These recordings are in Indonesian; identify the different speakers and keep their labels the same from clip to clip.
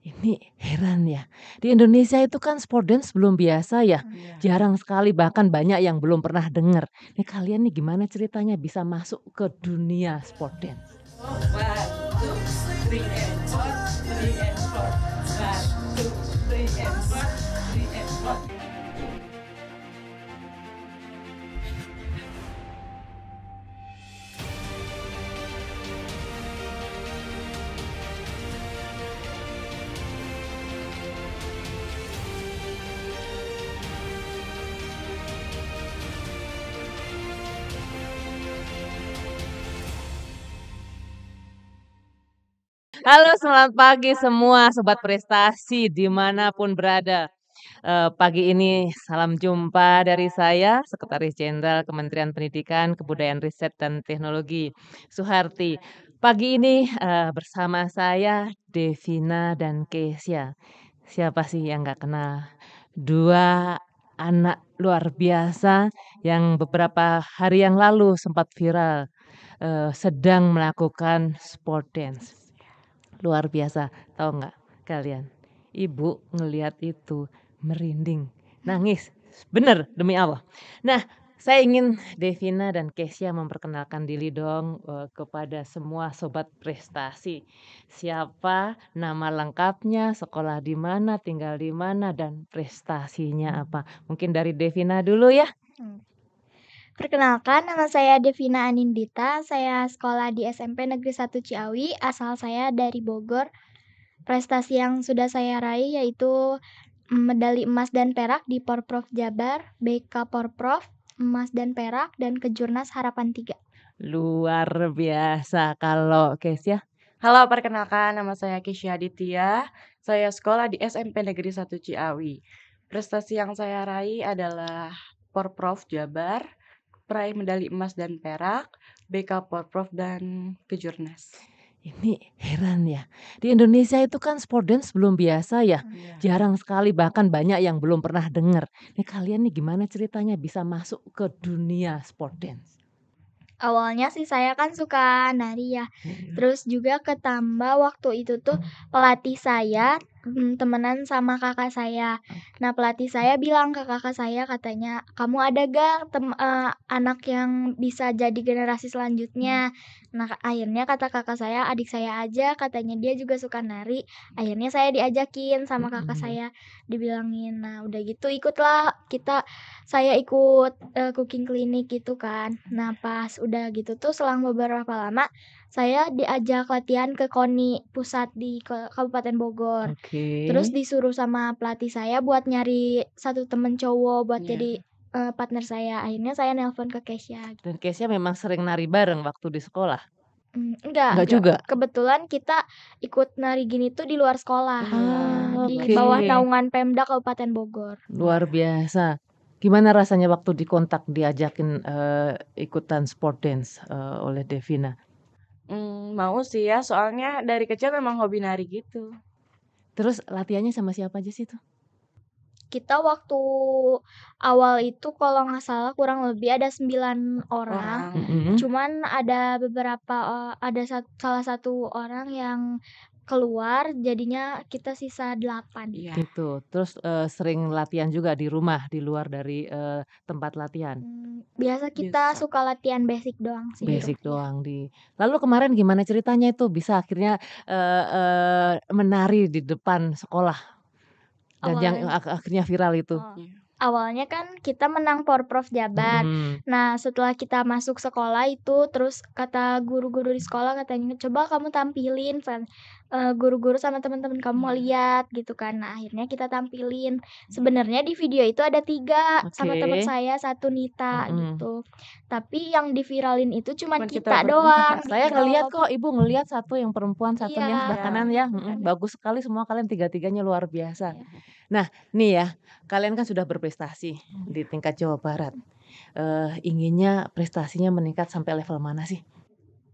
Speaker 1: Ini heran ya. Di Indonesia itu kan sport dance belum biasa ya. Hmm, iya. Jarang sekali bahkan banyak yang belum pernah dengar. Nih kalian nih gimana ceritanya bisa masuk ke dunia sport dance? Halo, selamat pagi semua sobat prestasi dimanapun berada. Uh, pagi ini salam jumpa dari saya, Sekretaris Jenderal Kementerian Pendidikan, Kebudayaan Riset dan Teknologi, Suharti. Pagi ini uh, bersama saya Devina dan Kesia. Siapa sih yang nggak kenal? Dua anak luar biasa yang beberapa hari yang lalu sempat viral uh, sedang melakukan sport dance luar biasa. Tahu nggak kalian? Ibu ngelihat itu merinding, nangis. Bener, demi Allah. Nah, saya ingin Devina dan Kesia memperkenalkan diri dong uh, kepada semua sobat prestasi. Siapa, nama lengkapnya, sekolah di mana, tinggal di mana, dan prestasinya apa. Mungkin dari Devina dulu ya.
Speaker 2: Perkenalkan, nama saya Devina Anindita. Saya sekolah di SMP Negeri 1 Ciawi, asal saya dari Bogor. Prestasi yang sudah saya raih yaitu medali emas dan perak di Porprov Jabar, BK Porprov, emas dan perak, dan Kejurnas Harapan tiga
Speaker 1: Luar biasa kalau Kesia. Ya.
Speaker 2: Halo, perkenalkan nama saya Kesia Aditya.
Speaker 1: Saya sekolah di SMP Negeri 1 Ciawi. Prestasi yang saya raih adalah Porprov Jabar, peraih medali emas dan perak, BK Porprov dan Kejurnas. Ini heran ya. Di Indonesia itu kan sport dance belum biasa ya. Yeah. Oh, iya. Jarang sekali bahkan banyak yang belum pernah dengar. Nih kalian nih gimana ceritanya bisa masuk ke dunia sport dance?
Speaker 2: awalnya sih saya kan suka nari ya. Terus juga ketambah waktu itu tuh pelatih saya Hmm, temenan sama kakak saya. Nah pelatih saya bilang ke kakak saya katanya kamu ada gak tem uh, anak yang bisa jadi generasi selanjutnya. Hmm. Nah akhirnya kata kakak saya adik saya aja katanya dia juga suka nari. Hmm. Akhirnya saya diajakin sama kakak saya dibilangin nah udah gitu ikutlah kita saya ikut uh, cooking clinic gitu kan. Nah pas udah gitu tuh selang beberapa lama saya diajak latihan ke KONI pusat di Kabupaten Bogor.
Speaker 1: Okay. Terus
Speaker 2: disuruh sama pelatih saya buat nyari satu temen cowok buat yeah. jadi uh, partner saya. Akhirnya saya nelpon ke Kesia.
Speaker 1: Dan Kesia memang sering nari bareng waktu di
Speaker 2: sekolah. Mm, enggak, enggak juga. Kebetulan kita ikut nari gini tuh di luar sekolah. Ah, di okay. bawah naungan Pemda Kabupaten Bogor.
Speaker 1: Luar biasa. Gimana rasanya waktu dikontak diajakin uh, ikutan sport dance uh, oleh Devina?
Speaker 2: Hmm, mau sih ya, soalnya dari kecil memang hobi nari gitu.
Speaker 1: Terus latihannya sama siapa aja sih tuh?
Speaker 2: Kita waktu awal itu kalau nggak salah kurang lebih ada sembilan orang. Cuman ada beberapa, eh, ada salah satu orang yang keluar jadinya kita sisa delapan. Iya.
Speaker 1: Gitu. Terus uh, sering latihan juga di rumah di luar dari uh, tempat latihan. Hmm,
Speaker 2: biasa kita biasa. suka latihan basic doang sih. Basic
Speaker 1: doang di. Lalu kemarin gimana ceritanya itu bisa akhirnya uh, uh, menari di depan sekolah.
Speaker 2: Dan Awalnya. yang ak
Speaker 1: akhirnya viral itu. Oh
Speaker 2: awalnya kan kita menang porprov jabat. Hmm. Nah, setelah kita masuk sekolah itu terus kata guru-guru di sekolah katanya coba kamu tampilin Eh, guru-guru sama teman-teman kamu hmm. lihat gitu kan. Nah akhirnya kita tampilin. Sebenarnya di video itu ada tiga sama teman saya, satu Nita hmm. gitu. Tapi yang diviralin itu cuma kita kita doang Saya ngelihat kok Ibu ngelihat satu yang perempuan, satu yeah. yang sebelah kanan ya, hmm, iya.
Speaker 1: bagus sekali semua kalian tiga-tiganya luar biasa. yeah. Nah nih ya, kalian kan sudah berprestasi hmm. di tingkat Jawa Barat, eee, eh, inginnya prestasinya meningkat sampai level mana sih?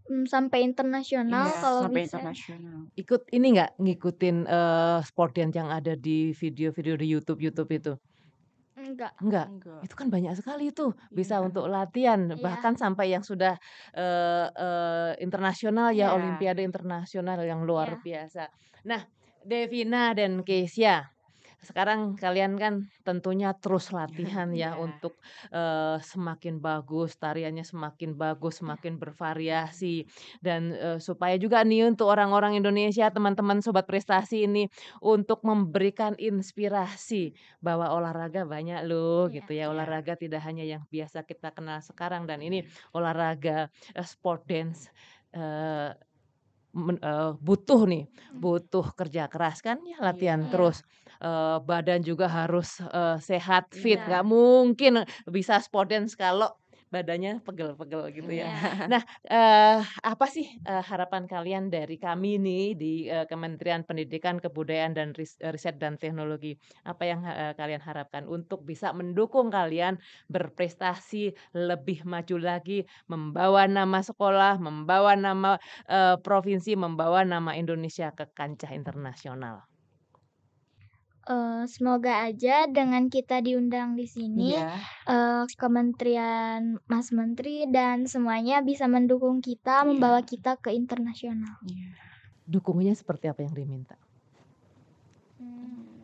Speaker 2: Hmm, sampai internasional yeah. kalau sampai bisa. internasional.
Speaker 1: Ikut ini nggak ngikutin uh, sport dance yang ada di video-video di YouTube YouTube itu?
Speaker 2: Enggak. Enggak.
Speaker 1: Enggak. Itu kan banyak sekali itu bisa iya. untuk latihan iya. bahkan sampai yang sudah uh, uh, internasional ya iya. olimpiade internasional yang luar biasa. Nah, Devina dan Kesia sekarang kalian kan tentunya terus iya, latihan ya yeah. untuk uh, semakin bagus tariannya semakin bagus iya. semakin bervariasi dan uh, supaya juga nih untuk orang-orang Indonesia teman-teman sobat prestasi ini untuk memberikan inspirasi bahwa olahraga banyak loh yeah. gitu ya iya. olahraga yeah. tidak hanya yang biasa kita kenal sekarang dan ini olahraga uh, sport dance men, uh, butuh nih, hmm. butuh kerja keras kan ya iya. latihan yeah. terus, Uh, badan juga harus, uh, sehat, fit, yeah. Gak mungkin bisa sport dance kalau badannya pegel-pegel gitu ya. Yeah. Nah, uh, apa sih uh, harapan kalian dari kami nih di uh, Kementerian Pendidikan, Kebudayaan dan Ris Riset dan Teknologi? Apa yang uh, kalian harapkan untuk bisa mendukung kalian berprestasi lebih maju lagi, membawa nama sekolah, membawa nama uh, provinsi, membawa nama Indonesia ke kancah internasional?
Speaker 2: uh, semoga aja dengan kita diundang di sini yeah. Iya. uh, Kementerian Mas Menteri dan semuanya bisa mendukung kita yeah. membawa kita ke internasional. Yeah.
Speaker 1: Dukungnya seperti apa yang diminta?
Speaker 2: Hmm.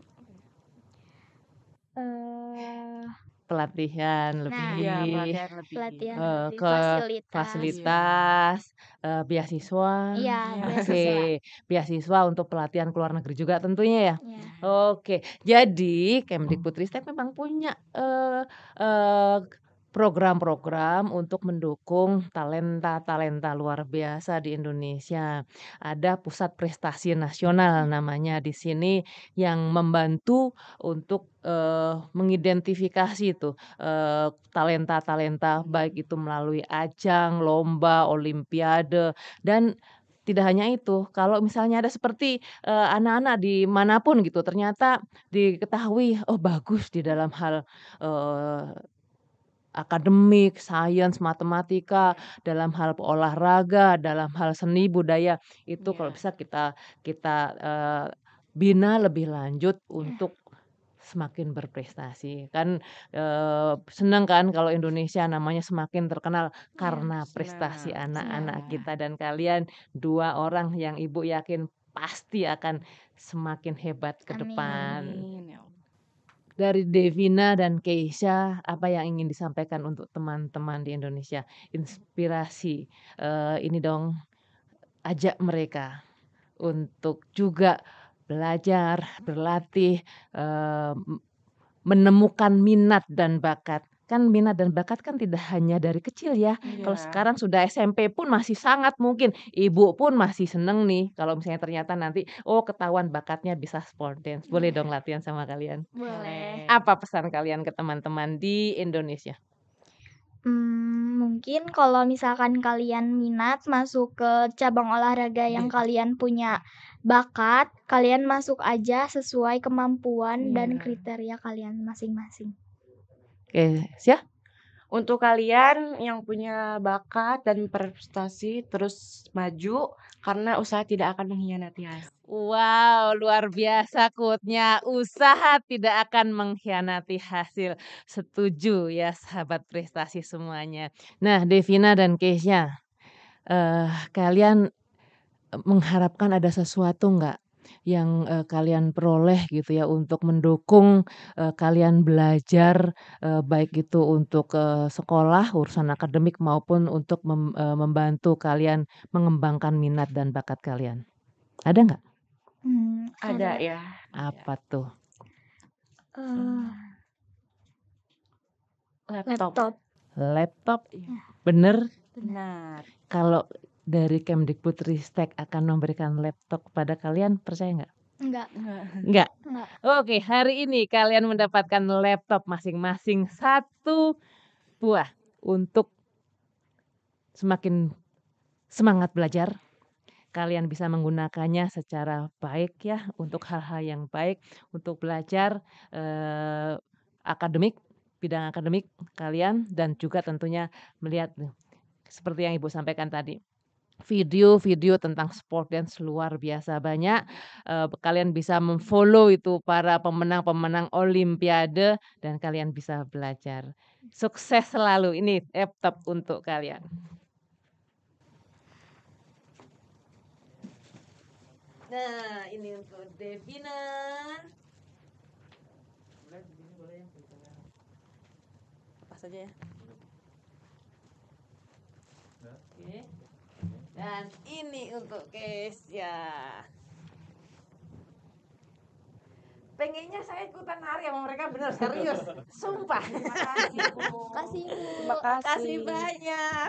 Speaker 2: Uh,
Speaker 1: Pelatihan lebih, Nah, Iya, lebih, pelatihan lebih. pelatihan eee, eh, lebih ke fasilitas. Iya. fasilitas, uh, beasiswa. Iya, iya. beasiswa. Okay. beasiswa untuk pelatihan ke luar negeri juga tentunya ya? Iya. Oke, okay. jadi Kemdikbudristek iya. memang punya, uh, uh, Program-program untuk mendukung talenta-talenta luar biasa di Indonesia. Ada Pusat Prestasi Nasional hmm. namanya di sini yang membantu untuk eh, mengidentifikasi itu eh, talenta-talenta baik itu melalui ajang, lomba, olimpiade dan tidak hanya itu, kalau misalnya ada seperti anak eh, anak-anak di manapun gitu, ternyata diketahui oh bagus di dalam hal uh, akademik, sains, matematika, iya. dalam hal olahraga, dalam hal seni budaya itu iya. kalau bisa kita kita, uh, bina lebih lanjut iya. untuk semakin berprestasi kan, eee, eh, senang kan kalau Indonesia namanya semakin terkenal karena prestasi anak-anak kita dan kalian dua orang yang Ibu yakin pasti akan semakin hebat ke Amin depan. amin. Dari Devina dan Keisha, apa yang ingin disampaikan untuk teman-teman di Indonesia? Inspirasi, uh, ini dong, ajak mereka untuk juga belajar, berlatih, uh, menemukan minat dan bakat kan minat dan bakat kan tidak hanya dari kecil ya. Yeah. Kalau sekarang sudah SMP pun masih sangat mungkin ibu pun masih seneng nih kalau misalnya ternyata nanti oh ketahuan bakatnya bisa sport dance. Boleh yeah. dong latihan sama kalian? Boleh. Apa pesan kalian ke teman-teman di Indonesia?
Speaker 2: Hmm, mungkin kalau misalkan kalian minat masuk ke cabang olahraga yang yeah. kalian punya bakat, kalian masuk aja sesuai kemampuan yeah. dan iya. kriteria kalian masing-masing.
Speaker 1: Oke, ya. Untuk kalian yang punya bakat dan prestasi terus maju karena usaha tidak akan mengkhianati hasil. Wow, luar biasa kutnya Usaha tidak akan mengkhianati hasil. Setuju ya sahabat prestasi semuanya. Nah, Devina dan Keisha, eh, kalian mengharapkan ada sesuatu nggak yang, uh, kalian peroleh gitu ya untuk mendukung, uh, kalian belajar, uh, baik itu untuk, uh, sekolah, urusan akademik maupun untuk mem uh, membantu kalian mengembangkan minat dan bakat kalian? Ada nggak?
Speaker 2: hmm, Ada ada. ya, ya. Apa tuh? uh, Laptop. Laptop. Laptop, Ya. bener? Benar.
Speaker 1: Kalau dari Kemdikbudristek akan memberikan laptop kepada kalian, percaya nggak? Enggak. Enggak. Enggak. Oke, hari ini kalian mendapatkan laptop masing-masing satu buah untuk semakin semangat belajar. Kalian bisa menggunakannya secara baik ya untuk hal-hal yang baik untuk belajar eh, akademik, bidang akademik kalian dan juga tentunya melihat seperti yang Ibu sampaikan tadi Video-video tentang sport dance luar biasa banyak, Uh, kalian bisa memfollow itu para pemenang-pemenang olimpiade dan kalian bisa belajar. Sukses selalu, ini laptop untuk kalian. Nah, ini untuk Devina. Apa aja ya. Oke. Dan ini untuk case ya. Pengennya saya ikutan nari sama mereka bener serius. Sumpah. Terima kasih. Terima kasih. kasih banyak.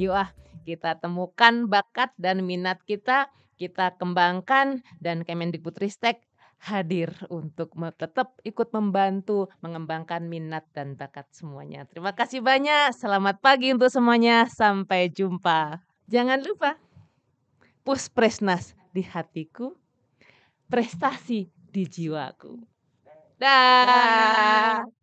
Speaker 1: Yuk ah, kita temukan bakat dan minat kita, kita kembangkan dan Kemendikbudristek hadir untuk tetap ikut membantu mengembangkan minat dan bakat semuanya. Terima kasih banyak. Selamat pagi untuk semuanya. Sampai jumpa. Jangan lupa puspresnas di hatiku, prestasi di jiwaku.
Speaker 2: Dah. Da.